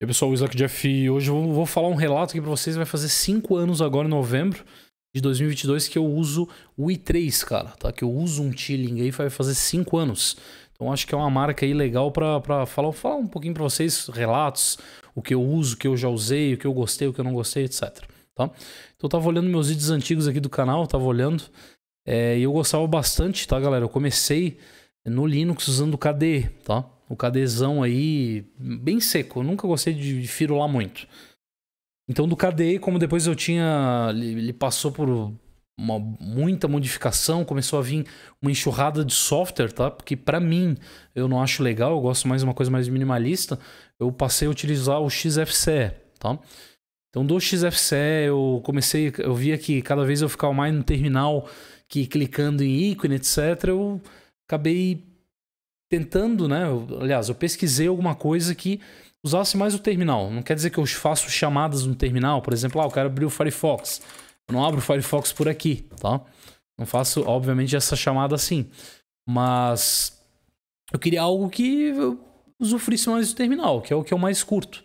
E aí, pessoal, o Isaac Jeff, hoje eu vou falar um relato aqui para vocês, vai fazer 5 anos agora em novembro de 2022 que eu uso o i3, cara, tá? Que eu uso um T-Link aí vai fazer 5 anos. Então acho que é uma marca aí legal para falar, falar um pouquinho para vocês relatos, o que eu uso, o que eu já usei, o que eu gostei, o que eu não gostei, etc. Tá? Então eu tava olhando meus vídeos antigos aqui do canal, tava olhando, é, e eu gostava bastante, tá, galera? Eu comecei no Linux usando o KDE, tá? O cadezão aí, bem seco. Eu nunca gostei de, de firular muito. Então, do KDE, como depois eu tinha. Ele passou por uma, muita modificação, começou a vir uma enxurrada de software, tá? Porque para mim, eu não acho legal, eu gosto mais de uma coisa mais minimalista. Eu passei a utilizar o XFCE, tá? Então, do XFCE, eu comecei. Eu via que cada vez eu ficava mais no terminal, que clicando em ícone, etc. Eu acabei tentando, né? Eu, aliás, eu pesquisei alguma coisa que usasse mais o terminal. Não quer dizer que eu faço chamadas no terminal, por exemplo, ah, o cara abriu o Firefox. Eu não abro o Firefox por aqui, tá? Não faço, obviamente, essa chamada assim. Mas eu queria algo que usufruísse mais do terminal, que é o que o mais curto.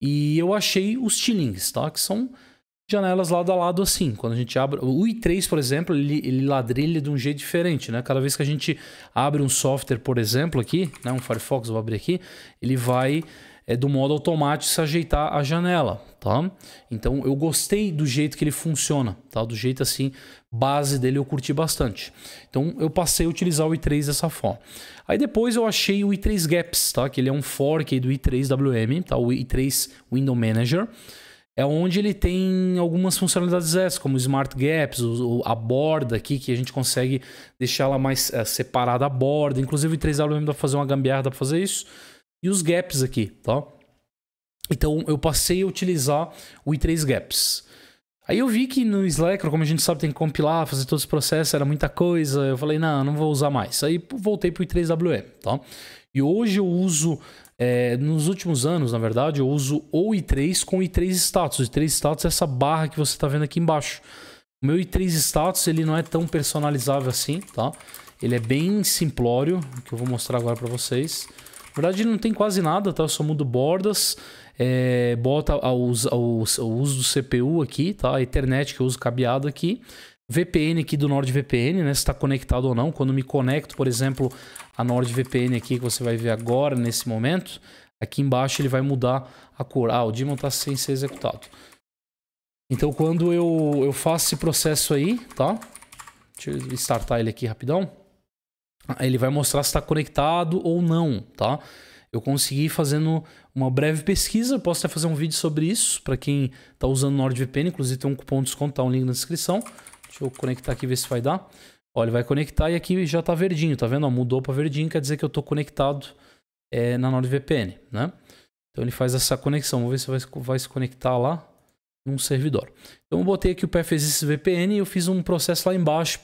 E eu achei os T-Links, tá? Que são janelas lado a lado assim. Quando a gente abre. O i3, por exemplo, ele, ele ladrilha de um jeito diferente, né? Cada vez que a gente abre um software, por exemplo, aqui, né? um Firefox, vou abrir aqui, ele vai é, do modo automático se ajeitar a janela, tá? Então eu gostei do jeito que ele funciona, tá? Do jeito assim, base dele eu curti bastante. Então eu passei a utilizar o i3 dessa forma. Aí depois eu achei o i3 Gaps, tá? Que ele é um fork do i3 WM, tá? O i3 Window Manager é onde ele tem algumas funcionalidades essas, como Smart Gaps, a borda aqui, que a gente consegue deixar ela mais eh, separada a borda. Inclusive, em 3W dá pra fazer uma gambiarra, dá para fazer isso. E os gaps aqui, tá? Então, eu passei a utilizar o i3 Gaps. Aí eu vi que no Slacker, como a gente sabe, tem que compilar, fazer todos os processos, era muita coisa. Eu falei, não, não vou usar mais. Aí voltei pro i3WM, tá? E hoje eu uso é, nos últimos anos, na verdade, eu uso o i3 com o i3 status. O i3 status é essa barra que você está vendo aqui embaixo. O meu i3 status ele não é tão personalizável assim, tá? Ele é bem simplório, que eu vou mostrar agora para vocês. Na verdade, não tem quase nada, tá? Eu só mudo bordas, é, bota o uso do CPU aqui, tá? A Ethernet que eu uso cabeado aqui. VPN aqui do NordVPN, né? Se está conectado ou não. Quando me conecto, por exemplo, a NordVPN aqui, que você vai ver agora, nesse momento, aqui embaixo ele vai mudar a cor. Ah, o daemon está sem ser executado. Então, quando eu, eu faço esse processo aí, tá? Deixa eu startar ele aqui rapidão. Ele vai mostrar se está conectado ou não, tá? Eu consegui fazendo uma breve pesquisa, posso até fazer um vídeo sobre isso, para quem está usando NordVPN, inclusive tem um cupom de desconto, tá? um link na descrição. Deixa eu conectar aqui e ver se vai dar. Olha, vai conectar e aqui já está verdinho, tá vendo? Ó, mudou para verdinho, quer dizer que eu estou conectado é, na NordVPN, né? Então ele faz essa conexão. Vamos ver se vai, vai se conectar lá num servidor. Então eu botei aqui o PFSys VPN e eu fiz um processo lá embaixo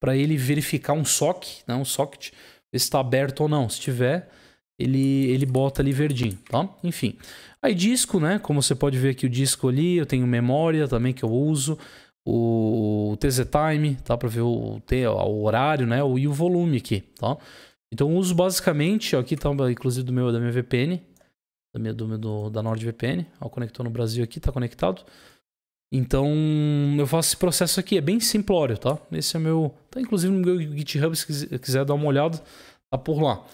para ele verificar um SOC, né? um socket, ver se está aberto ou não. Se tiver, ele, ele bota ali verdinho, tá? Enfim. Aí disco, né? Como você pode ver aqui o disco ali, eu tenho memória também que eu uso o TZ Time, tá? Para ver o, o, horário, né? O, e o volume aqui, tá? Então eu uso basicamente, ó, aqui tá inclusive do meu, da minha VPN, da, minha, do, do, da NordVPN, ó, conectou no Brasil aqui, tá conectado. Então eu faço esse processo aqui, é bem simplório, tá? Esse é meu, tá inclusive no meu GitHub, se quiser, quiser dar uma olhada, tá por lá.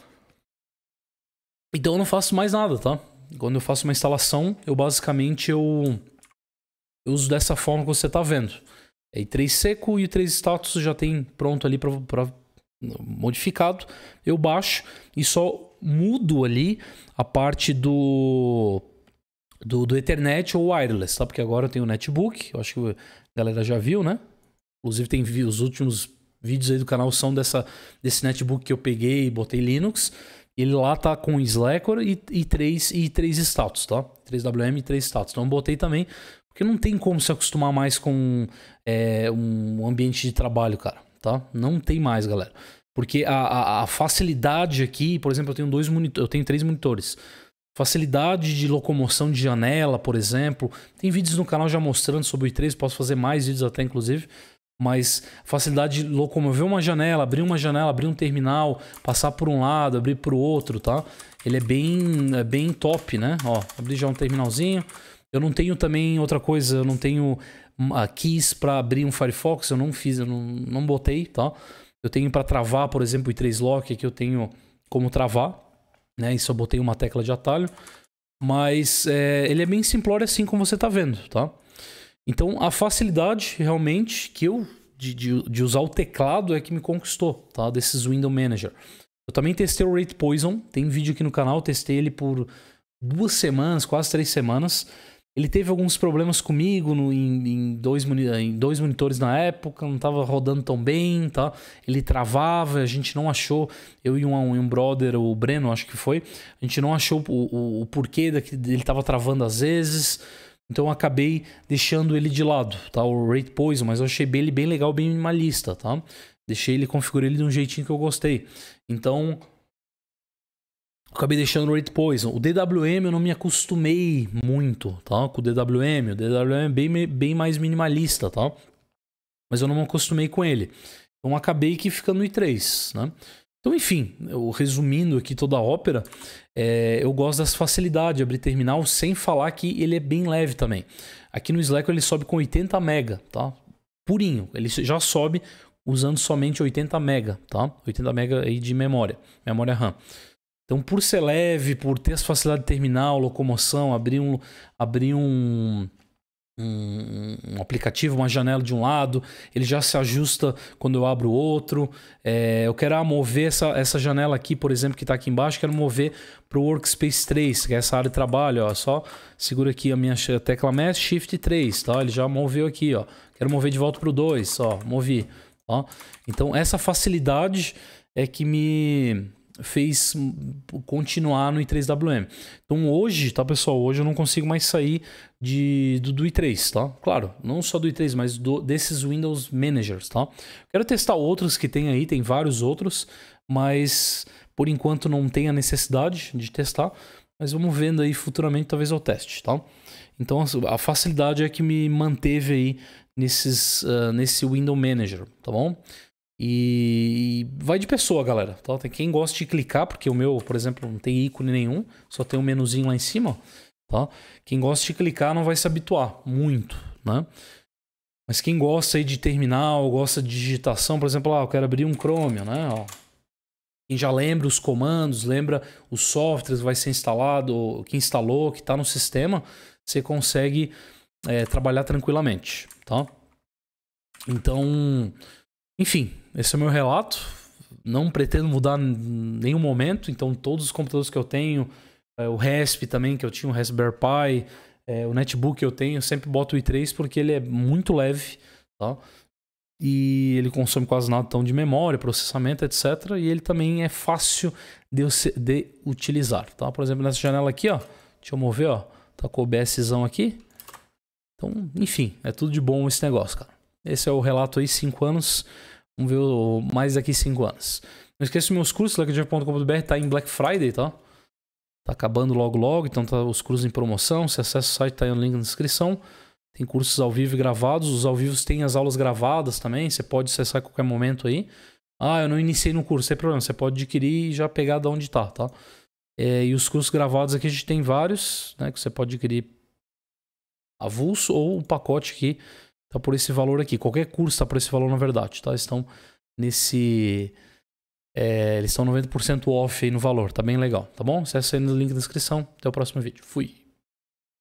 Então eu não faço mais nada, tá? Quando eu faço uma instalação, eu basicamente eu eu uso dessa forma que você está vendo. E três 3 seco e três 3 status já tem pronto ali para modificado. Eu baixo e só mudo ali a parte do, do, do Ethernet ou wireless, tá? Porque agora eu tenho netbook, eu acho que a galera já viu, né? Inclusive tem os últimos vídeos aí do canal são dessa, desse netbook que eu peguei e botei Linux. Ele lá tá com Slackware e, 3 e 3 status, tá? 3WM e 3 status. Então botei também porque não tem como se acostumar mais com é, um ambiente de trabalho, cara. Tá? Não tem mais, galera. Porque a, a, a facilidade aqui, por exemplo, eu tenho dois monitores, eu tenho três monitores. Facilidade de locomoção de janela, por exemplo. Tem vídeos no canal já mostrando sobre o I3, posso fazer mais vídeos até, inclusive. Mas facilidade de locomover uma janela, abrir uma janela, abrir um terminal, passar por um lado, abrir para o outro, tá? Ele é bem, é bem top, né? Ó, abri já um terminalzinho. Eu não tenho também outra coisa, eu não tenho hum, keys para abrir um Firefox, eu não fiz, eu não, não botei, tá? Eu tenho para travar, por exemplo, o i3 lock que eu tenho como travar, né? E só botei uma tecla de atalho. Mas é, ele é bem simplório assim como você está vendo, tá? Então a facilidade realmente que eu de, de, de, usar o teclado é que me conquistou, tá? Desses Window Manager. Eu também testei o Rate Poison, tem vídeo aqui no canal, testei ele por duas semanas, quase três semanas. Ele teve alguns problemas comigo no, em, em, dois, em, dois, monitores na época, não estava rodando tão bem, tá? Ele travava, a gente não achou, eu e um, um brother, o Breno, acho que foi, a gente não achou o, o, o porquê dele estava travando às vezes, então eu acabei deixando ele de lado, tá? O Rate Poison, mas eu achei ele bem legal, bem minimalista, tá? Deixei ele, configurei ele de um jeitinho que eu gostei. Então, acabei deixando o Rate Poison. O DWM eu não me acostumei muito, tá? Com o DWM. O DWM é bem, bem mais minimalista, tá? Mas eu não me acostumei com ele. Então acabei que ficando no i3, né? Então, enfim, eu, resumindo aqui toda a ópera, é, eu gosto dessa facilidade de abrir terminal, sem falar que ele é bem leve também. Aqui no Slack ele sobe com 80 mega, tá? Purinho, ele já sobe usando somente 80 mega, tá? 80 mega aí de memória, memória RAM. Então, por ser leve, por ter essa facilidade de terminal, locomoção, abrir um, abrir um, um, um, aplicativo, uma janela de um lado, ele já se ajusta quando eu abro o outro. É, eu quero ah, mover essa, essa janela aqui, por exemplo, que está aqui embaixo, quero mover para o Workspace 3, que é essa área de trabalho. Ó, só segura aqui a minha tecla MES, Shift 3, tá? ele já moveu aqui. Ó. Quero mover de volta para o 2, ó, movi. Ó. Então, essa facilidade é que me fez continuar no i3WM. Então hoje, tá pessoal, hoje eu não consigo mais sair de, do, do i3, tá? Claro, não só do i3, mas do, desses Windows Managers, tá? Quero testar outros que tem aí, tem vários outros, mas por enquanto não tem a necessidade de testar, mas vamos vendo aí futuramente talvez eu teste, tá? Então a facilidade é que me manteve aí nesses, uh, nesse Windows Manager, tá bom? E vai de pessoa, galera. Tá? Tem quem gosta de clicar, porque o meu, por exemplo, não tem ícone nenhum, só tem um menuzinho lá em cima. Tá? Quem gosta de clicar não vai se habituar muito, né? Mas quem gosta aí de terminal, gosta de digitação, por exemplo, ah, eu quero abrir um Chrome, né? Ó. Quem já lembra os comandos, lembra os softwares que vai ser instalado, que instalou, que está no sistema, você consegue é, trabalhar tranquilamente, tá? Então, enfim, esse é o meu relato. Não pretendo mudar nenhum momento, então todos os computadores que eu tenho, é, o RESP também, que eu tinha o Raspberry Pi, é, o netbook que eu tenho, eu sempre boto o i3 porque ele é muito leve, tá? E ele consome quase nada tão de memória, processamento, etc. E ele também é fácil de, de utilizar, tá? Por exemplo, nessa janela aqui, ó. Deixa eu mover, ó. Tá com o OBSzão aqui. Então, enfim, é tudo de bom esse negócio, cara. Esse é o relato aí, 5 anos. Vamos ver o mais daqui 5 anos. Não esqueça meus cursos, lackjump.com.br tá em Black Friday, tá? Tá acabando logo logo, então tá os cursos em promoção. Se acessa o site, tá aí no link na descrição. Tem cursos ao vivo e gravados. Os ao vivo tem as aulas gravadas também. Você pode acessar a qualquer momento aí. Ah, eu não iniciei no curso, sem problema. Você pode adquirir e já pegar de onde tá, tá? É, e os cursos gravados aqui a gente tem vários, né? Que você pode adquirir avulso ou o pacote aqui tá por esse valor aqui. Qualquer curso tá por esse valor, na verdade, tá? Estão nesse... É, eles estão 90% off aí no valor, tá bem legal, tá bom? Acesse aí no link da descrição. Até o próximo vídeo. Fui!